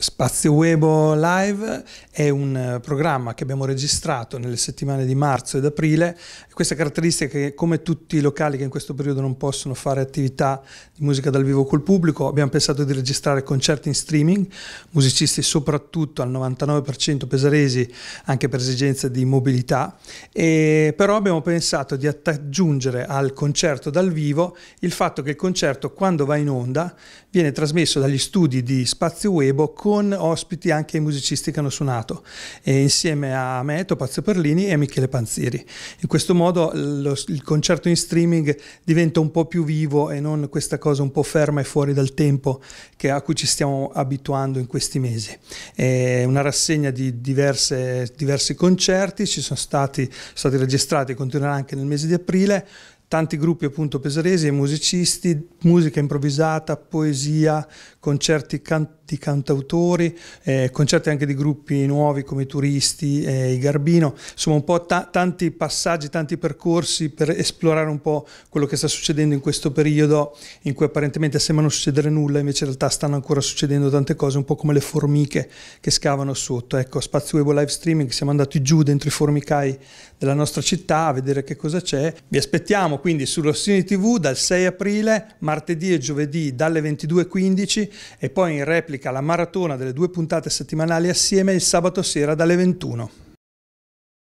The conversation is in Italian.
Spazio Webo Live è un eh, programma che abbiamo registrato nelle settimane di marzo ed aprile. Questa caratteristica è che come tutti i locali che in questo periodo non possono fare attività di musica dal vivo col pubblico, abbiamo pensato di registrare concerti in streaming, musicisti soprattutto al 99% pesaresi, anche per esigenze di mobilità, e però abbiamo pensato di aggiungere al concerto dal vivo il fatto che il concerto quando va in onda viene trasmesso dagli studi di Spazio Webo con ospiti anche i musicisti che hanno suonato, insieme a me, Topazio Perlini e Michele Panziri. In questo modo lo, il concerto in streaming diventa un po' più vivo e non questa cosa un po' ferma e fuori dal tempo che, a cui ci stiamo abituando in questi mesi. È una rassegna di diverse, diversi concerti, ci sono stati, stati registrati e continuerà anche nel mese di aprile tanti gruppi appunto pesaresi e musicisti, musica improvvisata, poesia, concerti cantanti di cantautori, eh, concerti anche di gruppi nuovi come i Turisti e i Garbino, insomma un po' ta tanti passaggi, tanti percorsi per esplorare un po' quello che sta succedendo in questo periodo in cui apparentemente sembra non succedere nulla, invece in realtà stanno ancora succedendo tante cose, un po' come le formiche che scavano sotto. Ecco, Spazio Web Live Streaming, siamo andati giù dentro i formicai della nostra città a vedere che cosa c'è. Vi aspettiamo quindi sullo Rossini TV dal 6 aprile, martedì e giovedì dalle 22.15 e poi in replica pubblica la maratona delle due puntate settimanali assieme il sabato sera dalle 21.